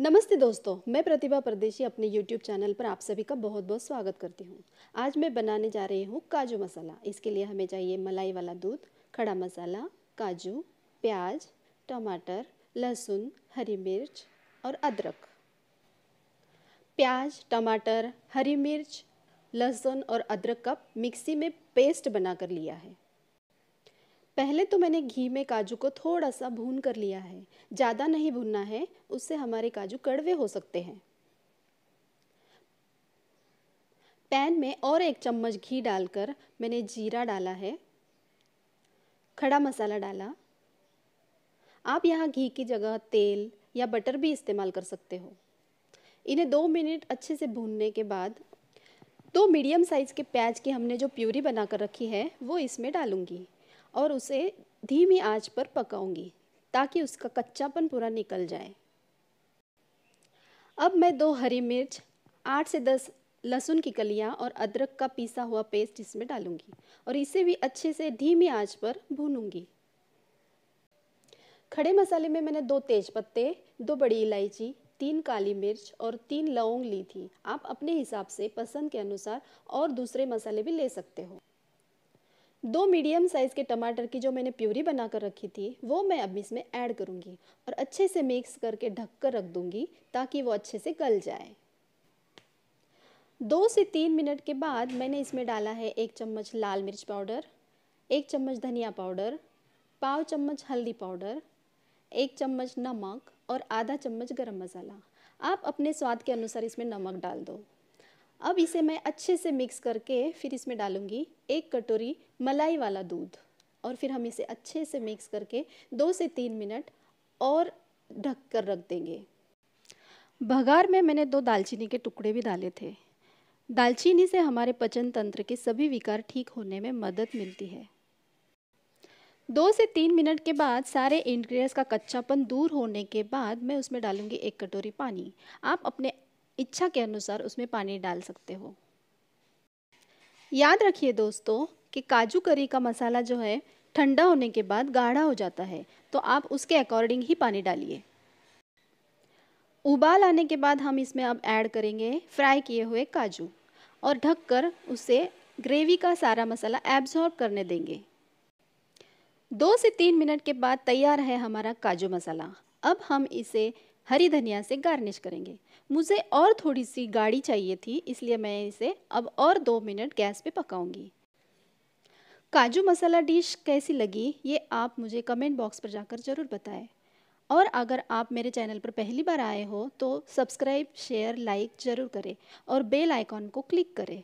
नमस्ते दोस्तों मैं प्रतिभा परदेशी अपने YouTube चैनल पर आप सभी का बहुत बहुत स्वागत करती हूँ आज मैं बनाने जा रही हूँ काजू मसाला इसके लिए हमें चाहिए मलाई वाला दूध खड़ा मसाला काजू प्याज टमाटर लहसुन हरी मिर्च और अदरक प्याज टमाटर हरी मिर्च लहसुन और अदरक का मिक्सी में पेस्ट बना कर लिया है पहले तो मैंने घी में काजू को थोड़ा सा भून कर लिया है ज़्यादा नहीं भूनना है उससे हमारे काजू कड़वे हो सकते हैं पैन में और एक चम्मच घी डालकर मैंने जीरा डाला है खड़ा मसाला डाला आप यहाँ घी की जगह तेल या बटर भी इस्तेमाल कर सकते हो इन्हें दो मिनट अच्छे से भूनने के बाद दो मीडियम साइज़ के प्याज की हमने जो प्यूरी बना कर रखी है वो इसमें डालूंगी और उसे धीमी आंच पर पकाऊंगी ताकि उसका कच्चापन पूरा निकल जाए अब मैं दो हरी मिर्च आठ से दस लहसुन की कलियां और अदरक का पीसा हुआ पेस्ट इसमें डालूंगी और इसे भी अच्छे से धीमी आंच पर भूनूंगी खड़े मसाले में मैंने दो तेज पत्ते दो बड़ी इलायची तीन काली मिर्च और तीन लौंग ली थी आप अपने हिसाब से पसंद के अनुसार और दूसरे मसाले भी ले सकते हो दो मीडियम साइज़ के टमाटर की जो मैंने प्यूरी बना कर रखी थी वो मैं अब इसमें ऐड करूँगी और अच्छे से मिक्स करके ढक कर रख दूँगी ताकि वो अच्छे से गल जाए दो से तीन मिनट के बाद मैंने इसमें डाला है एक चम्मच लाल मिर्च पाउडर एक चम्मच धनिया पाउडर पाव चम्मच हल्दी पाउडर एक चम्मच नमक और आधा चम्मच गरम मसाला आप अपने स्वाद के अनुसार इसमें नमक डाल दो अब इसे मैं अच्छे से मिक्स करके फिर इसमें डालूंगी एक कटोरी मलाई वाला दूध और फिर हम इसे अच्छे से मिक्स करके दो से तीन मिनट और ढक कर रख देंगे भगार में मैंने दो दालचीनी के टुकड़े भी डाले थे दालचीनी से हमारे पचन तंत्र के सभी विकार ठीक होने में मदद मिलती है दो से तीन मिनट के बाद सारे इंग्रेडिएंट्स का कच्चापन दूर होने के बाद मैं उसमें डालूंगी एक कटोरी पानी आप अपने इच्छा के अनुसार उसमें पानी डाल सकते हो याद रखिए दोस्तों कि काजू करी का मसाला जो है ठंडा होने के बाद गाढ़ा हो जाता है तो आप उसके अकॉर्डिंग ही पानी डालिए उबाल आने के बाद हम इसमें अब ऐड करेंगे फ्राई किए हुए काजू और ढककर उसे ग्रेवी का सारा मसाला एब्जॉर्ब करने देंगे दो से तीन मिनट के बाद तैयार है हमारा काजू मसाला अब हम इसे हरी धनिया से गार्निश करेंगे मुझे और थोड़ी सी गाढ़ी चाहिए थी इसलिए मैं इसे अब और दो मिनट गैस पे पकाऊंगी काजू मसाला डिश कैसी लगी ये आप मुझे कमेंट बॉक्स पर जाकर ज़रूर बताएं और अगर आप मेरे चैनल पर पहली बार आए हो तो सब्सक्राइब शेयर लाइक ज़रूर करें और बेल आइकॉन को क्लिक करें